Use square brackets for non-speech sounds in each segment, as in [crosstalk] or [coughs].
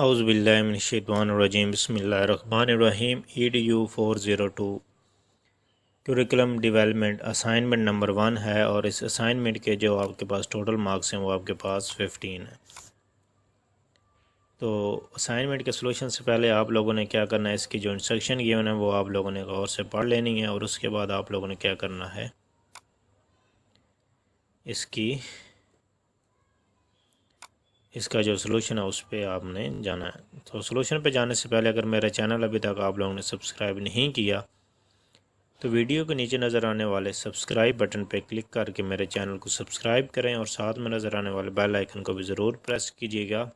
अउज़बिल्लिनशवानरजीम बसमीम E D U four zero two curriculum development assignment number one है और इस असाइनमेंट के जो आपके पास टोटल मार्क्स हैं वो आपके पास फिफ्टीन है तो असाइनमेंट के सोलूशन से पहले आप लोगों ने क्या करना है इसकी जो इंस्ट्रक्शन गिवन है वो आप लोगों ने गौर से पढ़ लेनी है और उसके बाद आप लोगों ने क्या करना है इसकी इसका जो सोलूशन है उस पर आपने जाना है तो सोलूशन पे जाने से पहले अगर मेरा चैनल अभी तक आप लोगों ने सब्सक्राइब नहीं किया तो वीडियो के नीचे नज़र आने वाले सब्सक्राइब बटन पर क्लिक करके मेरे चैनल को सब्सक्राइब करें और साथ में नज़र आने वाले बेल आइकन को भी ज़रूर प्रेस कीजिएगा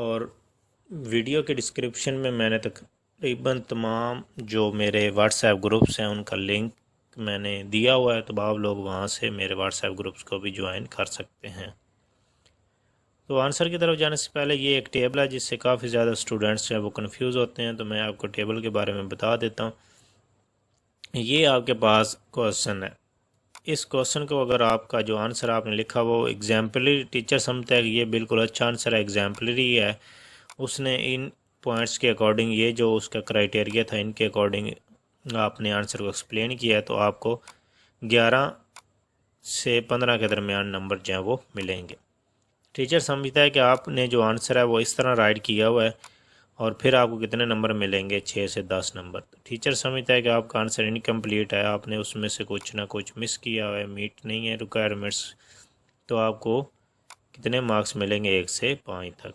और वीडियो के डिस्क्रिप्शन में मैंने तकरीबन तमाम जो मेरे व्हाट्सएप ग्रुप्स हैं उनका लिंक मैंने दिया हुआ है तो आप लोग वहाँ से मेरे व्हाट्सएप ग्रुप्स को भी ज्वाइन कर सकते हैं तो आंसर की तरफ जाने से पहले ये एक टेबल है जिससे काफ़ी ज़्यादा स्टूडेंट्स जो है वो कन्फ्यूज़ होते हैं तो मैं आपको टेबल के बारे में बता देता हूँ ये आपके पास क्वेश्चन है इस क्वेश्चन को अगर आपका जो आंसर आपने लिखा वो एग्जाम्पलरी टीचर समझता है कि ये बिल्कुल अच्छा आंसर है एग्जाम्पलरी है उसने इन पॉइंट्स के अकॉर्डिंग ये जो उसका क्राइटेरिया था इनके अकॉर्डिंग आपने आंसर को एक्सप्लेन किया है तो आपको ग्यारह से पंद्रह के दरमियान नंबर जो हैं वो मिलेंगे टीचर समझता है कि आपने जो आंसर है वो इस तरह राइट किया हुआ है और फिर आपको कितने नंबर मिलेंगे छः से दस नंबर टीचर समझता है कि आपका आंसर इनकम्प्लीट है आपने उसमें से कुछ ना कुछ मिस किया हुआ है मीट नहीं है रिक्वायरमेंट्स तो आपको कितने मार्क्स मिलेंगे एक से पाँच तक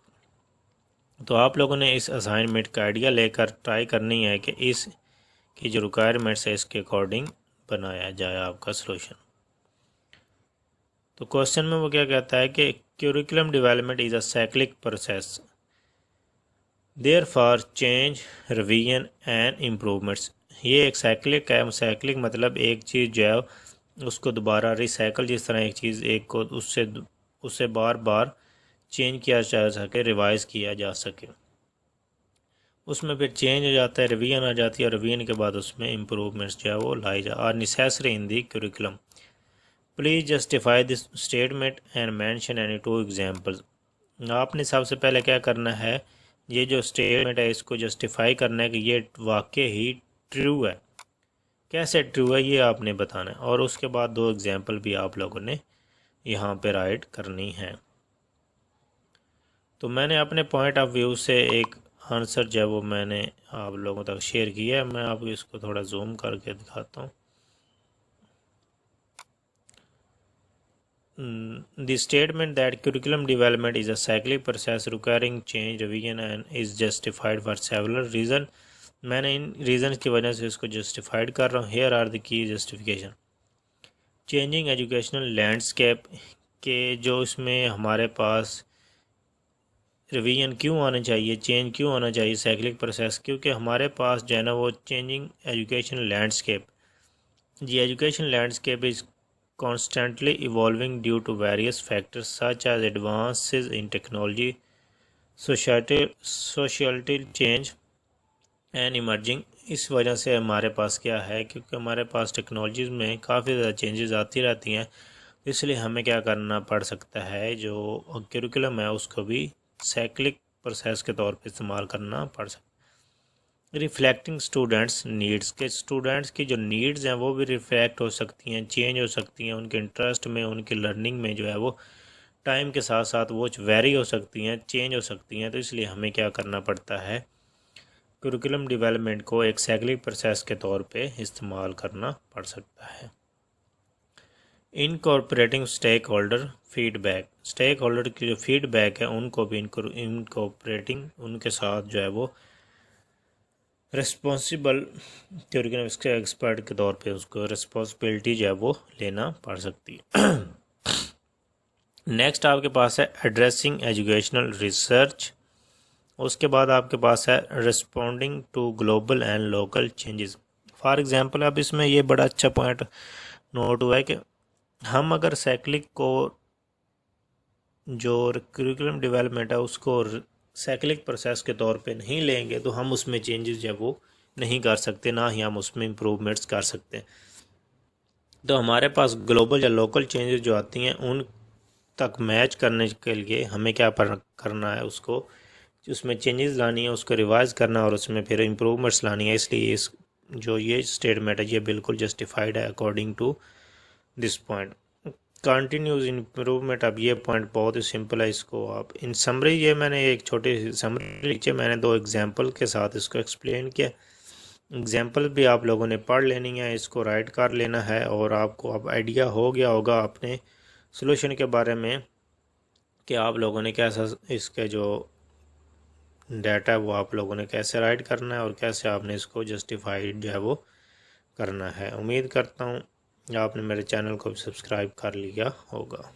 तो आप लोगों ने इस असाइनमेंट का आइडिया लेकर ट्राई करनी है कि इस की जो रिक्वायरमेंट्स है इसके अकॉर्डिंग बनाया जाए आपका सलूशन तो क्वेश्चन में वो क्या कहता है कि development is a cyclic process therefore change revision and improvements ये एक साइक्लिक है साइक्लिक मतलब एक चीज़ जो है उसको दोबारा रिसाइकल जिस तरह एक चीज़ एक को उससे उससे बार बार चेंज किया जा सके रिवाइज किया जा सके उसमें फिर चेंज हो जाता है रिवीजन आ जाती है और रिवीजन के बाद उसमें इम्प्रूवमेंट्स जो है वो लाई जा और necessary in the curriculum please justify this statement and mention any two examples आपने सबसे पहले क्या करना है ये जो स्टेटमेंट है इसको जस्टिफाई करना है कि ये वाक्य ही ट्रू है कैसे ट्रू है ये आपने बताना है और उसके बाद दो एग्जाम्पल भी आप लोगों ने यहाँ पे राइट करनी है तो मैंने अपने पॉइंट ऑफ व्यू से एक आंसर जो है वो मैंने आप लोगों तक शेयर किया है मैं आपको इसको थोड़ा जूम करके दिखाता हूँ Mm, the statement that curriculum development is a cyclic process requiring change revision and is justified for several reason मैंने इन रीज़न की वजह से इसको जस्टिफाइड कर रहा हूँ here are the key justification changing educational landscape के जो इसमें हमारे पास रिवीजन क्यों आना चाहिए चेंज क्यों आना चाहिए साइकिलिक प्रोसेस क्योंकि हमारे पास जो है ना वो चेंजिंग एजुकेशन लैंडस्केप जी education landscape is constantly evolving due to various factors such as advances in technology, societal, societal change and emerging इस वजह से हमारे पास क्या है क्योंकि हमारे पास टेक्नोलॉजीज़ में काफ़ी ज़्यादा चेंजेस आती रहती हैं इसलिए हमें क्या करना पड़ सकता है जो करिकुलम है उसको भी साइक्लिक प्रोसेस के तौर पे इस्तेमाल करना पड़ सकता है रिफ्लेक्टिंग स्टूडेंट्स नीड्स के स्टूडेंट्स की जो नीड्स हैं वो भी रिफ्लेक्ट हो सकती हैं चेंज हो सकती हैं उनके इंटरेस्ट में उनके लर्निंग में जो है वो टाइम के साथ साथ वो वेरी हो सकती हैं चेंज हो सकती हैं तो इसलिए हमें क्या करना पड़ता है करिकुलम डिवेलपमेंट को एक सैकली प्रोसेस के तौर पे इस्तेमाल करना पड़ सकता है incorporating stakeholder feedback stakeholder की जो फीडबैक है उनको भी इनकॉर्पोरेटिंग उनके साथ जो है वो रिस्पॉन्सिबल थ्योरिकल इसके एक्सपर्ट के तौर पे उसको रिस्पॉन्सिबिलिटी जो है वो लेना पड़ सकती है नेक्स्ट [coughs] आपके पास है एड्रेसिंग एजुकेशनल रिसर्च उसके बाद आपके पास है responding to global and local changes for example अब इसमें ये बड़ा अच्छा पॉइंट नोट हुआ है कि हम अगर साइकिल को जो करिकुलम डेवलपमेंट है उसको साइकिलिक प्रोसेस के तौर पे नहीं लेंगे तो हम उसमें चेंजेस जब वो नहीं कर सकते ना ही हम उसमें इम्प्रूवमेंट्स कर सकते हैं तो हमारे पास ग्लोबल या लोकल चेंजेस जो आती हैं उन तक मैच करने के लिए हमें क्या करना है उसको उसमें चेंजेस लानी है उसको रिवाइज करना और उसमें फिर इम्प्रूवमेंट्स लानी है इसलिए इस जो ये स्टेटमेंट है ये बिल्कुल जस्टिफाइड है according to this point continuous improvement अब ये पॉइंट बहुत ही सिंपल है इसको आप इन समरी ये मैंने एक छोटे समरी लिखे मैंने दो एग्जांपल के साथ इसको एक्सप्लेन किया एग्जांपल भी आप लोगों ने पढ़ लेनी है इसको राइट कर लेना है और आपको अब आइडिया हो गया होगा अपने सॉल्यूशन के बारे में कि आप लोगों ने कैसा इसके जो डाटा वो आप लोगों ने कैसे राइट करना है और कैसे आपने इसको जस्टिफाइड जो है वो करना है उम्मीद करता हूँ आपने मेरे चैनल को सब्सक्राइब कर लिया होगा